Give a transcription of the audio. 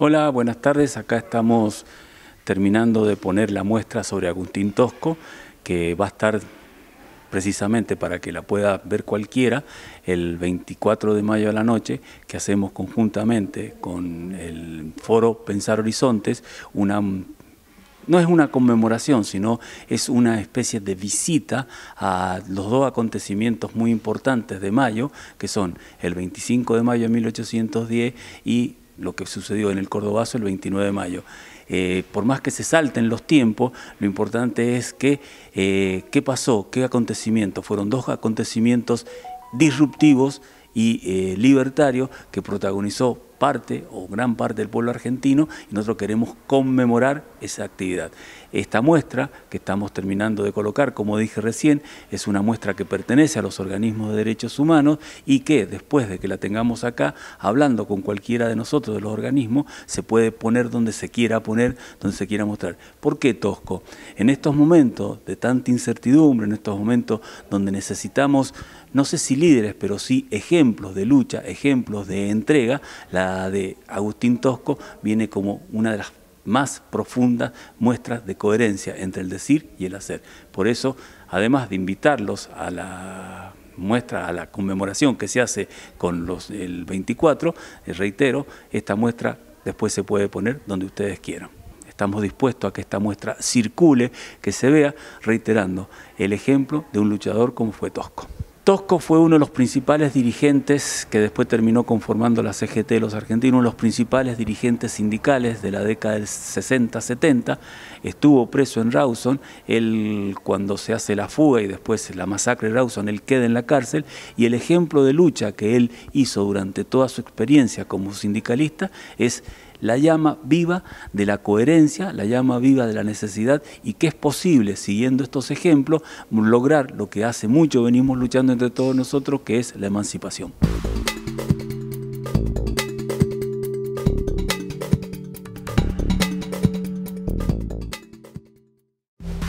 Hola, buenas tardes. Acá estamos terminando de poner la muestra sobre Agustín Tosco, que va a estar precisamente para que la pueda ver cualquiera el 24 de mayo a la noche, que hacemos conjuntamente con el foro Pensar Horizontes, una no es una conmemoración, sino es una especie de visita a los dos acontecimientos muy importantes de mayo, que son el 25 de mayo de 1810 y lo que sucedió en el Cordobazo el 29 de mayo. Eh, por más que se salten los tiempos, lo importante es que eh, qué pasó, qué acontecimiento. Fueron dos acontecimientos disruptivos y eh, libertarios que protagonizó parte o gran parte del pueblo argentino y nosotros queremos conmemorar esa actividad. Esta muestra que estamos terminando de colocar, como dije recién, es una muestra que pertenece a los organismos de derechos humanos y que después de que la tengamos acá, hablando con cualquiera de nosotros de los organismos, se puede poner donde se quiera poner, donde se quiera mostrar. ¿Por qué Tosco? En estos momentos de tanta incertidumbre, en estos momentos donde necesitamos, no sé si líderes, pero sí ejemplos de lucha, ejemplos de entrega, la de Agustín Tosco viene como una de las más profundas muestras de coherencia entre el decir y el hacer. Por eso, además de invitarlos a la muestra, a la conmemoración que se hace con los, el 24, eh, reitero, esta muestra después se puede poner donde ustedes quieran. Estamos dispuestos a que esta muestra circule, que se vea, reiterando el ejemplo de un luchador como fue Tosco. Tosco fue uno de los principales dirigentes que después terminó conformando la CGT de los argentinos, uno de los principales dirigentes sindicales de la década del 60-70, estuvo preso en Rawson, él cuando se hace la fuga y después la masacre de Rawson, él queda en la cárcel y el ejemplo de lucha que él hizo durante toda su experiencia como sindicalista es la llama viva de la coherencia, la llama viva de la necesidad y que es posible, siguiendo estos ejemplos, lograr lo que hace mucho venimos luchando entre todos nosotros, que es la emancipación.